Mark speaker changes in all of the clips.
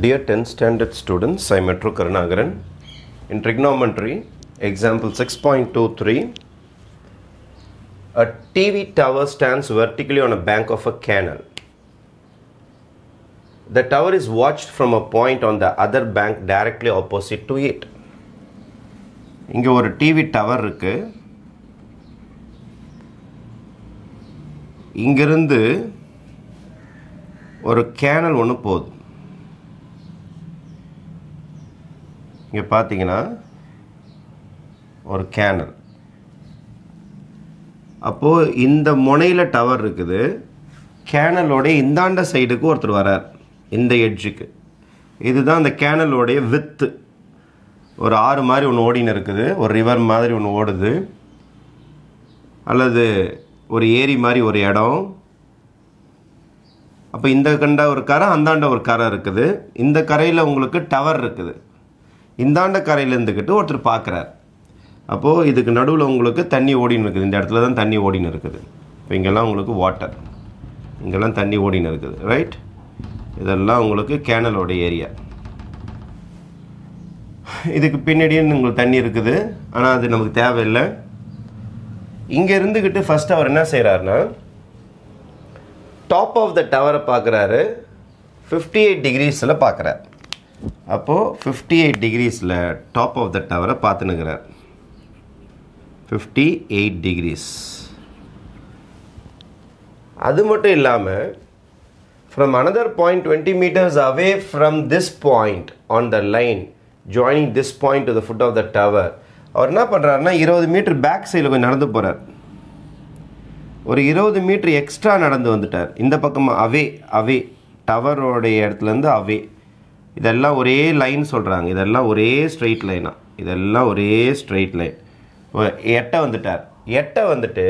Speaker 1: Dear 10th standard students, I am Metro In trigonometry, example 6.23, a TV tower stands vertically on a bank of a canal. The tower is watched from a point on the other bank directly opposite to it. இங்கே ஒரு TV tower இருக்கு இங்கிருந்து ஒரு canal ஒன்று போகுது இங்கே பார்த்தீங்கன்னா ஒரு கேனல் அப்போது இந்த முனையில் டவர் இருக்குது கேனலோடைய இந்தாண்ட சைடுக்கு ஒருத்தர் வரார் இந்த எட்ஜுக்கு இதுதான் அந்த கேனலோடைய வித்து ஒரு ஆறு மாதிரி ஒன்று ஓடின்னு இருக்குது ஒரு ரிவர் மாதிரி ஒன்று ஓடுது அல்லது ஒரு ஏரி மாதிரி ஒரு இடம் அப்போ இந்த கண்ட ஒரு கரை அந்தாண்ட ஒரு கரை இருக்குது இந்த கரையில் உங்களுக்கு டவர் இருக்குது இந்தாண்ட கரையில் இருந்துக்கிட்டு ஒருத்தர் பார்க்குறார் அப்போது இதுக்கு நடுவில் உங்களுக்கு தண்ணி ஓடின்னு இருக்குது இந்த இடத்துல தான் தண்ணி ஓடின்னு இருக்குது இப்போ இங்கெல்லாம் உங்களுக்கு வாட்டர் இங்கெல்லாம் தண்ணி ஓடின்னு இருக்குது ரைட் இதெல்லாம் உங்களுக்கு கேனலோட ஏரியா இதுக்கு பின்னாடியும் உங்களுக்கு தண்ணி இருக்குது ஆனால் அது நமக்கு தேவையில்லை இங்கே இருந்துக்கிட்டு ஃபஸ்ட் அவர் என்ன செய்கிறாருன்னா டாப் ஆஃப் த டவரை பார்க்குறாரு ஃபிஃப்டி எயிட் டிகிரிஸில் பார்க்குறாரு அப்போது ஃபிஃப்டி எயிட் டிகிரிஸில் டாப் ஆஃப் த டவரை பார்த்துனுக்கிறார் ஃபிஃப்டி எயிட் டிகிரிஸ் அது மட்டும் இல்லாமல் from another point twenty metres away from this point on the line joining this point to the foot of the tower அவர் என்ன பண்ணுறாருனா இருபது மீட்டர் பேக் சைடில் கொஞ்சம் நடந்து போகிறார் ஒரு இருபது மீட்ரு எக்ஸ்ட்ரா நடந்து வந்துட்டார் இந்த பக்கம் அவே அவே டவரோடைய இடத்துலேருந்து அவே இதெல்லாம் ஒரே லைன் சொல்கிறாங்க இதெல்லாம் ஒரே ஸ்ட்ரெயிட் லைனாக இதெல்லாம் ஒரே ஸ்ட்ரெயிட் லைன் எட்டை வந்துட்டார் எட்டை வந்துட்டு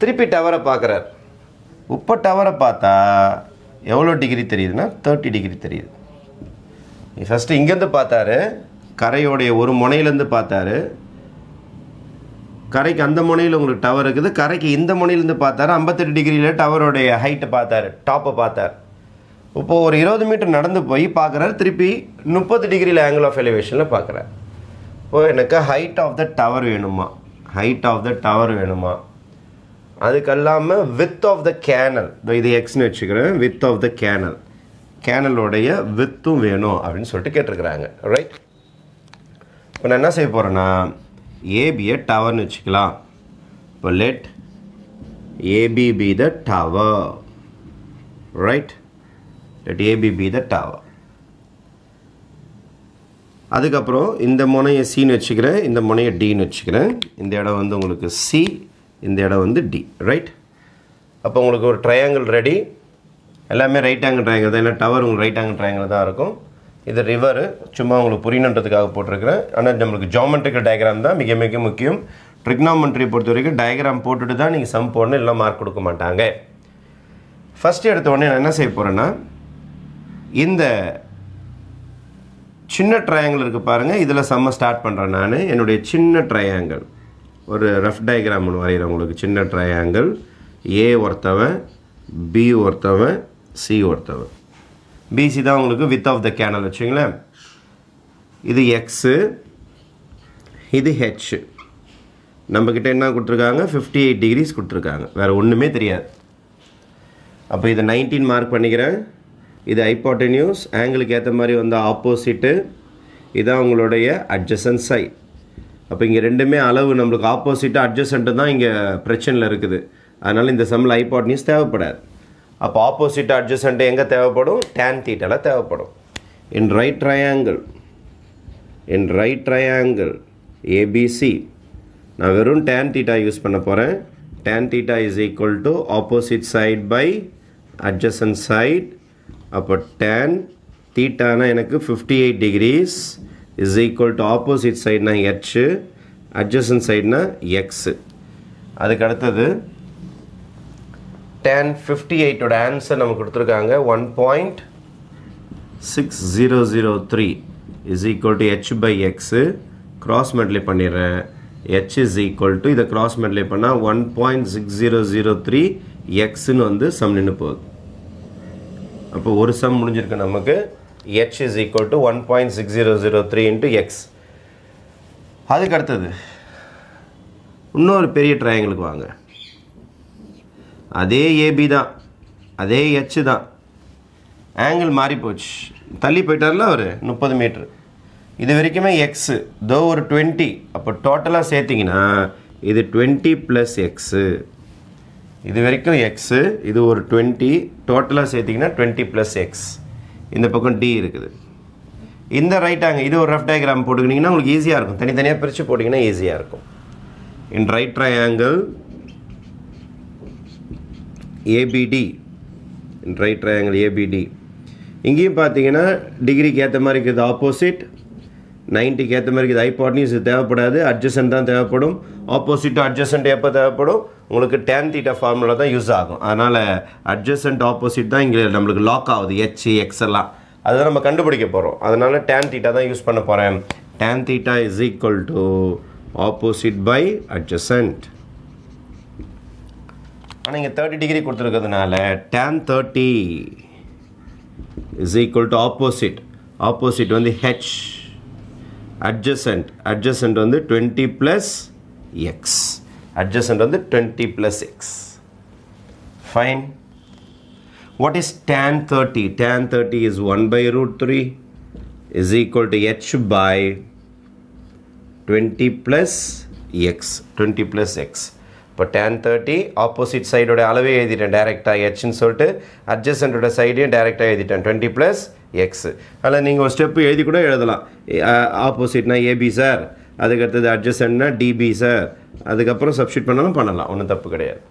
Speaker 1: திருப்பி டவரை பார்க்குறார் இப்போ டவரை பார்த்தா எவ்வளோ டிகிரி தெரியுதுன்னா தேர்ட்டி டிகிரி தெரியுது ஃபஸ்ட்டு இங்கேருந்து பார்த்தாரு கரையோடைய ஒரு முனையிலேருந்து பார்த்தாரு கரைக்கு அந்த முனையில் உங்களுக்கு டவர் இருக்குது கரைக்கு இந்த முனையிலேருந்து பார்த்தாரு ஐம்பத்தெட்டு டிகிரியில் டவருடைய ஹைட்டை பார்த்தாரு டாப்பை பார்த்தார் இப்போது ஒரு இருபது மீட்டர் நடந்து போய் பார்க்குறாரு திருப்பி முப்பது டிகிரியில் ஆங்கிள் ஆஃப் எலிவேஷனில் பார்க்குறாரு இப்போ எனக்கு ஹைட் ஆஃப் த டவர் வேணுமா ஹைட் ஆஃப் த டவர் வேணுமா அதுக்கல்லாமல் வித் ஆஃப் த கேனல் இது எக்ஸ்னு வச்சுக்கிறேன் வித் ஆஃப் த கேனல் கேனலோடைய வித்தும் வேணும் அப்படின்னு சொல்லிட்டு கேட்டிருக்கிறாங்க ரைட் இப்போ நான் என்ன செய்ய போகிறேன்னா ஏபிய டவர்னு வச்சுக்கலாம் இப்போ let A B be the tower right let AB be the tower அதுக்கப்புறம் இந்த முனையை சின்னு வச்சுக்கிறேன் இந்த முனையை டின்னு வச்சுக்கிறேன் இந்த இடம் வந்து உங்களுக்கு சி இந்த இடம் வந்து டி ரைட் அப்போ உங்களுக்கு ஒரு ட்ரையாங்கிள் ரெடி எல்லாமே ரைட் ஆங்கிள் ட்ரையாங்கிள் தான் ஏன்னா டவர் உங்களுக்கு ரைட் ஆங்கிள் ட்ரையாங்கிள் தான் இருக்கும் இது ரிவரு சும்மா உங்களுக்கு புரியணுன்றதுக்காக போட்டிருக்கிறேன் ஆனால் நம்மளுக்கு ஜாமெட்ரிக்கல் டயக்ராம் தான் மிக மிக முக்கியம் ட்ரிக்னாமெண்ட்ரி பொறுத்த வரைக்கும் டயக்ராம் போட்டுட்டு தான் நீங்கள் சம் போடணும் எல்லாம் மார்க் கொடுக்க மாட்டாங்க ஃபஸ்ட்டு எடுத்த உடனே நான் என்ன செய்ய போகிறேன்னா இந்த சின்ன ட்ரையாங்கிள் இருக்குது பாருங்கள் இதில் செம்ம ஸ்டார்ட் பண்ணுறேன் நான் என்னுடைய சின்ன ட்ரையாங்கிள் ஒரு ரஃப் டயக்ராம் ஒன்று வரைகிறேன் உங்களுக்கு சின்ன ட்ரையாங்கிள் ஏ ஒருத்தவன் பி ஒருத்தவன் சி ஒருத்தவன் பிசி தான் உங்களுக்கு வித் ஆஃப் த கேனல் வச்சுங்களேன் இது எக்ஸு இது ஹெச் நம்மக்கிட்ட என்ன கொடுத்துருக்காங்க ஃபிஃப்டி எயிட் டிகிரிஸ் கொடுத்துருக்காங்க வேறு ஒன்றுமே தெரியாது அப்போ இதை நைன்டீன் மார்க் பண்ணிக்கிறேன் இது நியூஸ் ஆங்கிளுக்கு ஏற்ற மாதிரி வந்தால் ஆப்போசிட்டு இதான் உங்களுடைய அட்ஜசன்ட் சைட் அப்போ இங்கே ரெண்டுமே அளவு நம்மளுக்கு ஆப்போசிட்டாக அட்ஜசண்ட்டு தான் இங்கே பிரச்சனையில் இருக்குது அதனால் இந்த சம்மில் நியூஸ் தேவைப்படாது அப்போ ஆப்போசிட் அட்ஜசண்ட் எங்கே தேவைப்படும் டேன் தீட்டாவில் தேவைப்படும் in right triangle in right triangle ABC நான் வெறும் டேன் தீட்டா யூஸ் பண்ண போகிறேன் tan theta is equal to opposite side by adjacent side அப்போ டேன் தீட்டானா எனக்கு fifty eight degrees is equal to opposite சைட்னா ஹெச்சு அட்ஜஸ்டன் சைட்னா எக்ஸு அதுக்கு அடுத்தது டேன் ஃபிஃப்டி எயிட்டோட ஆன்சர் நம்ம கொடுத்துருக்காங்க one point six zero zero three is equal to H by x cross multiply பண்ணிடுறேன் ஹெச் இஸ் ஈக்குவல் டு இதை cross multiply பண்ணால் one point six zero zero three எக்ஸுன்னு வந்து சம் நின்று போகுது அப்போ ஒரு சம் முடிஞ்சிருக்கு நமக்கு H is equal to one point six zero zero three into x அதுக்கு அடுத்தது இன்னொரு பெரிய ட்ரையாங்கிளுக்கு வாங்க அதே ஏபி தான் அதே ஹெச் தான் ஆங்கிள் மாறி போச்சு தள்ளி போயிட்டார்ல ஒரு முப்பது மீட்ரு இது வரைக்குமே எக்ஸு தோ ஒரு டுவெண்ட்டி அப்போ டோட்டலாக சேர்த்திங்கன்னா இது டுவெண்ட்டி ப்ளஸ் எக்ஸு இது வரைக்கும் எக்ஸு இது ஒரு டுவெண்ட்டி டோட்டலாக சேர்த்திங்கன்னா டுவெண்ட்டி ப்ளஸ் எக்ஸ் இந்த பக்கம் டி இருக்குது இந்த ரைட் ஆங்கிள் இது ஒரு ரஃப் டயக்ராம் போட்டுக்கிட்டிங்கன்னா உங்களுக்கு ஈஸியாக இருக்கும் தனித்தனியாக பிரித்து போட்டிங்கன்னா ஈஸியாக இருக்கும் in right triangle ABD in right triangle ABD இங்கேயும் பார்த்தீங்கன்னா டிகிரிக்கு ஏற்ற மாதிரி இருக்குது ஆப்போசிட் நைன்ட்டிக்கு ஏற்ற மாதிரி இது ஐபாட் இது தேவைப்படாது அட்ஜஸ்டன் தான் தேவைப்படும் ஆப்போசிட் அட்ஜஸ்டன்ட் எப்போ தேவைப்படும் உங்களுக்கு டேன் தீட்டா ஃபார்முலா தான் யூஸ் ஆகும் அதனால் அட்ஜஸ்டன்ட் ஆப்போசிட் தான் இங்கே நம்மளுக்கு லாக் ஆகுது ஹெச் எக்ஸ் எல்லாம் அதை நம்ம கண்டுபிடிக்க போகிறோம் அதனால் டேன் தீட்டா தான் யூஸ் பண்ண போகிறேன் tan theta is equal to opposite by adjacent ஆனால் இங்கே தேர்ட்டி டிகிரி கொடுத்துருக்கிறதுனால tan thirty is equal to opposite opposite வந்து H adjacent adjacent on the 20 plus x adjacent on the 20 plus x fine what is tan 30 tan 30 is 1 by root 3 is equal to h by 20 plus x 20 plus x இப்போ tan thirty opposite சைடோட அளவே எழுதிட்டேன் டேரெக்டாக ஹெச்னு சொல்லிட்டு அட்ஜஸ்டண்ட்டோட சைடையும் டேரெக்டாக எழுதிட்டேன் twenty plus x அதில் நீங்கள் ஒரு ஸ்டெப்பு எழுதி கூட எழுதலாம் ஆப்போசிட்னா ஏபி சார் அதுக்கடுத்தது அட்ஜஸ்டன்ட்னா டிபி சார் அதுக்கப்புறம் சப்ஸ்டியூட் பண்ணாலும் பண்ணலாம் ஒன்றும் தப்பு கிடையாது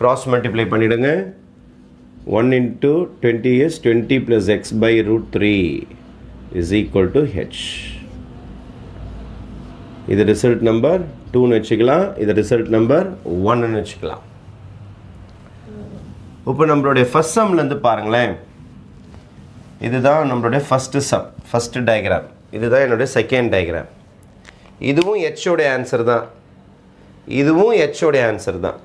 Speaker 1: க்ராஸ் மல்டிப்ளை பண்ணிவிடுங்க one into twenty years twenty plus x by root three is equal to H இது ரிசல்ட் நம்பர் டூன்னு வச்சுக்கலாம் இது ரிசல்ட் நம்பர் ஒன்னு வச்சுக்கலாம் இப்போ நம்மளுடைய ஃபஸ்ட் சம்லேருந்து பாருங்களேன் இதுதான் நம்மளுடைய ஃபஸ்ட்டு சம் ஃபஸ்ட்டு டயக்ராம் இதுதான் என்னுடைய செகண்ட் டயக்ராம் இதுவும் ஹெச்சோடைய ஆன்சர் தான் இதுவும் ஹெச்சோடைய ஆன்சர் தான்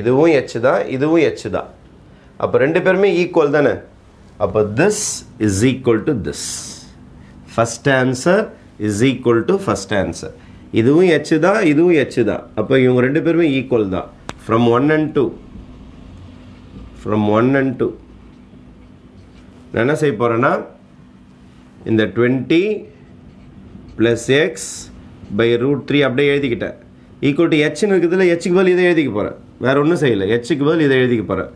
Speaker 1: இதுவும் ஹெச் தான் இதுவும் ஹெச் தான் அப்போ ரெண்டு பேருமே ஈக்குவல் தானே அப்போ this is equal to this first answer is equal to first answer இதுவும் எச்சு தான் இதுவும் எச்சு தான் அப்போ இவங்க ரெண்டு பேருமே ஈக்குவல் தான் from one and two from one and two நான் என்ன செய்ய போகிறேன்னா இந்த twenty plus x by root three அப்படியே எழுதிக்கிட்டேன் ஈக்குவல் டு ஹெச்னு இருக்கிறதுல ஹெச்சுக்கு பதில் இதை எழுதிக்க போகிறேன் வேறு ஒன்றும் செய்யலை ஹெச்சுக்கு பதில் இதை எழுதிக்க போகிறேன்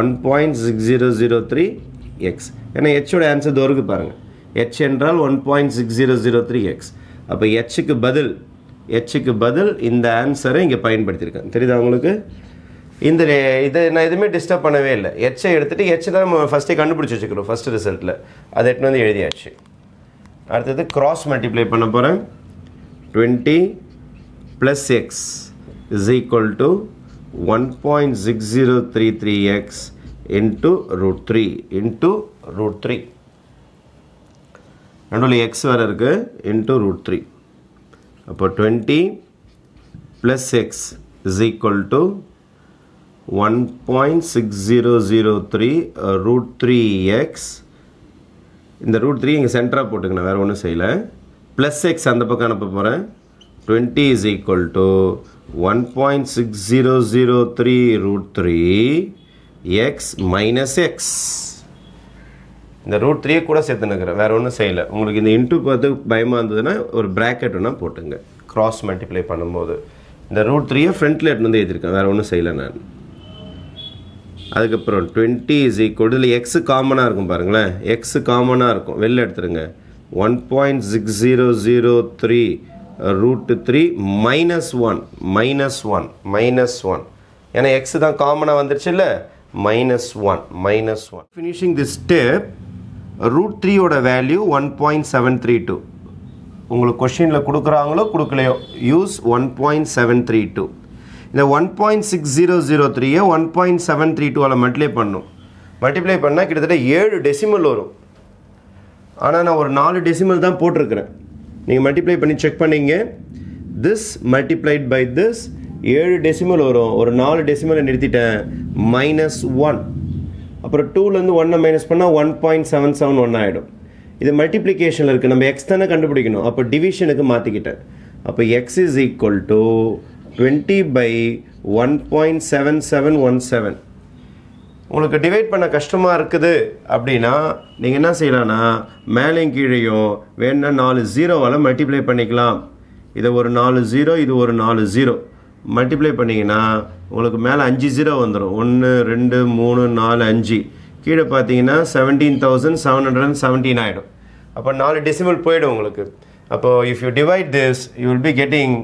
Speaker 1: one point six zero zero three x ஏன்னா ஹெச்சோட ஆன்சர் தோறுக்கு பாருங்கள் ஹெச் என்றால் one point six zero zero three x அப்போ ஹெச்சுக்கு பதில் ஹெச்சுக்கு பதில் இந்த ஆன்சரை இங்கே பயன்படுத்தியிருக்கேன் தெரியுதா உங்களுக்கு இந்த இதை நான் எதுவுமே டிஸ்டர்ப் பண்ணவே இல்லை ஹெச்சை எடுத்துகிட்டு ஹெச் தான் நம்ம ஃபஸ்ட்டே கண்டுபிடிச்சி வச்சுக்கிறோம் ஃபஸ்ட் ரிசல்ட்டில் அதை எட்டு வந்து எழுதியாச்சு அடுத்தது க்ராஸ் மல்டிப்ளை பண்ண போகிறேன் twenty plus x is equal to one point six zero three three x into root three into root three நடுவில் எக்ஸ் வேறு இருக்குது இன்ட்டு ரூட் த்ரீ அப்போ twenty plus x is equal to one point six zero zero three root three x இந்த root three இங்கே சென்டராக போட்டுக்கணும் வேறு ஒன்றும் செய்யலை ப்ளஸ் எக்ஸ் அந்த பக்கம் அனுப்ப போகிறேன் twenty is equal to one point six zero zero three root three x minus x இந்த ரூட் த்ரீ கூட நிற்கிறேன் வேறு ஒன்றும் செய்யலை உங்களுக்கு இந்த இன்ட்டு பார்த்து பயமாக இருந்ததுன்னா ஒரு ப்ராக்கெட் ஒன்றா போட்டுங்க க்ராஸ் மல்டிப்ளை பண்ணும்போது இந்த ரூட் த்ரீயை ஃப்ரண்ட்டில் எட்டு வந்து எழுதியிருக்கேன் வேறு ஒன்றும் செய்யலை நான் அதுக்கப்புறம் டுவெண்ட்டி இஸ் ஈக்குவல் இதில் எக்ஸு காமனாக இருக்கும் பாருங்களேன் எக்ஸு காமனாக இருக்கும் வெளில எடுத்துருங்க one point six zero zero three root three minus one minus one minus one ஏன்னா எக்ஸு தான் காமனாக வந்துருச்சு இல்லை minus one minus one finishing the step root த்ரீயோட value one point seven three two உங்களுக்கு கொஷினில் கொடுக்குறாங்களோ கொடுக்கலையோ use one point seven three two இந்த one point six zero zero த்ரீயை ஒன் பாயிண்ட் செவன் த்ரீ டூவால் மல்டிப்ளை பண்ணும் மல்டிப்ளை பண்ணால் கிட்டத்தட்ட ஏழு டெசிமல் வரும் ஆனால் நான் ஒரு நாலு டெசிமல் தான் போட்டிருக்கிறேன் நீங்கள் மல்டிப்ளை பண்ணி செக் பண்ணிங்க திஸ் மல்டிப்ளைட் பை திஸ் ஏழு டெசிமல் வரும் ஒரு நாலு டெசிமலை நிறுத்திட்டேன் மைனஸ் ஒன் அப்புறம் டூலேருந்து ஒன்னை மைனஸ் பண்ணால் one point seven seven one ஆகிடும் இது மல்டிப்ளிகேஷனில் இருக்குது நம்ம எக்ஸ் தானே கண்டுபிடிக்கணும் அப்போ டிவிஷனுக்கு மாற்றிக்கிட்டேன் அப்போ x is equal to twenty by one point seven seven one seven உங்களுக்கு டிவைட் பண்ண கஷ்டமாக இருக்குது அப்படின்னா நீங்கள் என்ன செய்யலாம்னா மேலேயும் கீழேயும் வேணுன்னா நாலு ஜீரோவால் மல்டிப்ளை பண்ணிக்கலாம் இதை ஒரு நாலு ஜீரோ இது ஒரு நாலு ஜீரோ மல்டிப்ளை பண்ணிங்கன்னா உங்களுக்கு மேலே அஞ்சு ஜீரோ வந்துடும் ஒன்று ரெண்டு மூணு நாலு அஞ்சு கீழே பார்த்தீங்கன்னா seventeen thousand seven hundred and seventeen ஆகிடும் அப்போ நாலு டெசிமல் போயிடும் உங்களுக்கு அப்போது if you divide this you will be getting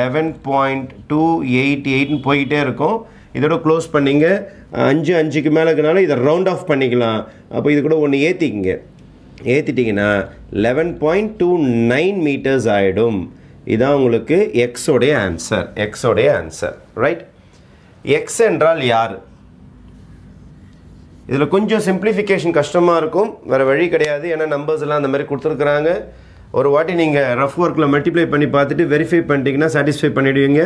Speaker 1: eleven point two eight எயிட்னு போய்கிட்டே இருக்கும் இதோட க்ளோஸ் பண்ணிங்க அஞ்சு அஞ்சுக்கு மேலே இருக்கனால இதை ரவுண்ட் ஆஃப் பண்ணிக்கலாம் அப்போ இது கூட ஒன்று ஏற்றிக்கிங்க ஏற்றிட்டிங்கன்னா eleven point two nine metres ஆகிடும் இதான் உங்களுக்கு எக்ஸோடைய ஆன்சர் எக்ஸோடைய ஆன்சர் ரைட் எக்ஸ் என்றால் யார் இதில் கொஞ்சம் சிம்பிளிஃபிகேஷன் கஷ்டமாக இருக்கும் வேறு வழி கிடையாது ஏன்னா நம்பர்ஸ் எல்லாம் அந்த மாதிரி கொடுத்துருக்குறாங்க ஒரு வாட்டி நீங்கள் ரஃப் ஒர்க்கில் மல்டிப்ளை பண்ணி பார்த்துட்டு வெரிஃபை பண்ணிட்டீங்கன்னா சாட்டிஸ்ஃபை பண்ணிவிடுவீங்க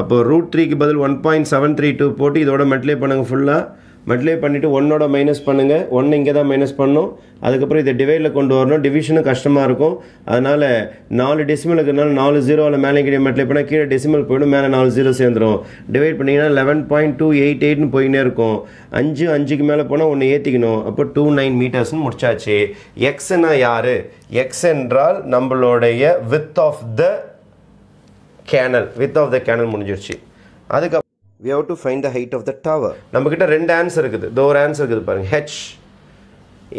Speaker 1: அப்போது ரூட் த்ரீக்கு பதில் one point seven three two போட்டு இதோட மல்டிப்ளை பண்ணுங்கள் ஃபுல்லாக மல்டிப்ளை பண்ணிவிட்டு ஒன்னோட மைனஸ் பண்ணுங்கள் ஒன்று இங்கே தான் மைனஸ் பண்ணும் அதுக்கப்புறம் இதை டிவைடில் கொண்டு வரணும் டிவிஷனும் கஷ்டமாக இருக்கும் அதனால் நாலு டெசிமலுக்குனால நாலு ஜீரோவில் மேலே கீழே மட்டில் பண்ணால் கீழே டெசிமல் போய்டும் மேலே நாலு ஜீரோ சேர்ந்துடும் டிவைட் பண்ணிங்கன்னா லெவன் பாயிண்ட் டூ எயிட் எயிட்னு போயின்னே இருக்கும் அஞ்சு அஞ்சுக்கு மேலே போனால் ஒன்று ஏற்றிக்கணும் அப்போ டூ நைன் மீட்டர்ஸ்னு முடிச்சாச்சு எக்ஸ்னா யார் எக்ஸ் என்றால் நம்மளுடைய width of the canal width of the canal முடிஞ்சிருச்சு அதுக்கப்புறம் we have to find the height of the tower நம்மக்கிட்ட ரெண்டு ஆன்சர் இருக்குது இது ஒரு ஆன்சர் இருக்குது பாருங்கள் h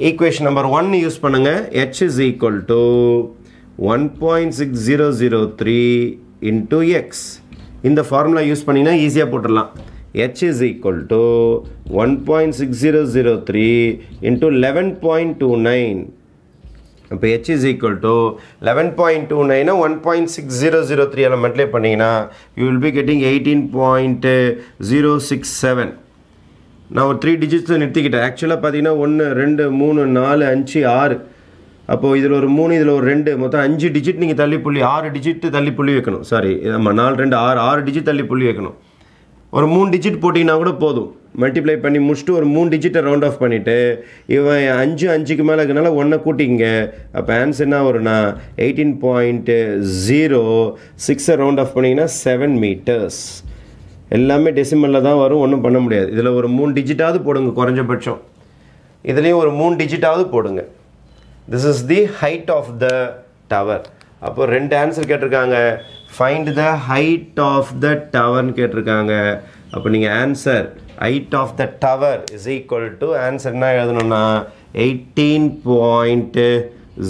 Speaker 1: equation number one use பண்ணுங்கள் h is equal to one point six zero zero three into x இந்த ஃபார்முலா யூஸ் பண்ணிங்கன்னா ஈஸியாக போட்டுடலாம் one point six zero h is equal eleven point two nine இப்போ h is equal to eleven point two நைனை one point six zero zero three எல்லாம் multiply பண்ணிங்கன்னா you will be getting eighteen point zero six seven நான் ஒரு three டிஜிட்ஸில் நிறுத்திக்கிட்டேன் ஆக்சுவலாக பார்த்தீங்கன்னா ஒன்று ரெண்டு மூணு நாலு அஞ்சு ஆறு அப்போது இதில் ஒரு மூணு இதில் ஒரு ரெண்டு மொத்தம் அஞ்சு டிஜிட் நீங்கள் தள்ளி புள்ளி ஆறு டிஜிட் தள்ளி புள்ளி வைக்கணும் சாரி ஆமாம் நாலு ரெண்டு ஆறு ஆறு டிஜிட் தள்ளி புள்ளி வைக்கணும் ஒரு மூணு டிஜிட் போட்டிங்கன்னா கூட போதும் மல்டிப்ளை பண்ணி முடிச்சுட்டு ஒரு மூணு டிஜிட்டை ரவுண்ட் ஆஃப் பண்ணிவிட்டு இவன் அஞ்சு அஞ்சுக்கு மேலே இருக்கனால ஒன்றை கூட்டிங்க அப்போ ஆன்சர் என்ன வரும்னா எயிட்டீன் பாயிண்ட்டு ஜீரோ சிக்ஸை ரவுண்ட் ஆஃப் பண்ணிங்கன்னா செவன் மீட்டர்ஸ் எல்லாமே டெசிமலில் தான் வரும் ஒன்றும் பண்ண முடியாது இதில் ஒரு மூணு டிஜிட்டாவது போடுங்க குறைஞ்சபட்சம் இதுலேயும் ஒரு மூணு டிஜிட்டாவது போடுங்க this is the height of the tower அப்போ ரெண்டு ஆன்சர் கேட்டிருக்காங்க find the height of the டவர்னு கேட்டிருக்காங்க அப்போ நீங்கள் answer height of the tower is equal to answer என்ன எழுதணும்னா eighteen point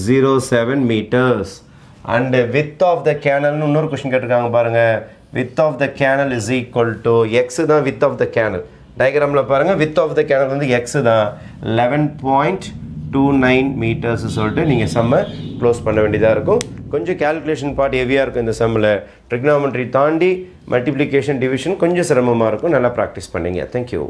Speaker 1: zero seven metres and width of the கேனல்னு இன்னொரு கொஷின் கேட்டிருக்காங்க பாருங்கள் width of the canal is equal to x தான் வித் ஆஃப் த கேனல் டயக்ராமில் பாருங்கள் width of the canal வந்து எக்ஸு தான் eleven point two nine metres சொல்லிட்டு நீங்கள் செம்ம க்ளோஸ் பண்ண வேண்டியதாக இருக்கும் கொஞ்சம் கேல்குலேஷன் பார்ட் ஹெவியாக இருக்கும் இந்த சம்மில் ட்ரிக்னாமெட்ரி தாண்டி மல்டிப்ளிகேஷன் டிவிஷன் கொஞ்சம் சிரமமாக இருக்கும் நல்லா ப்ராக்டிஸ் பண்ணுங்கள் தேங்க்யூ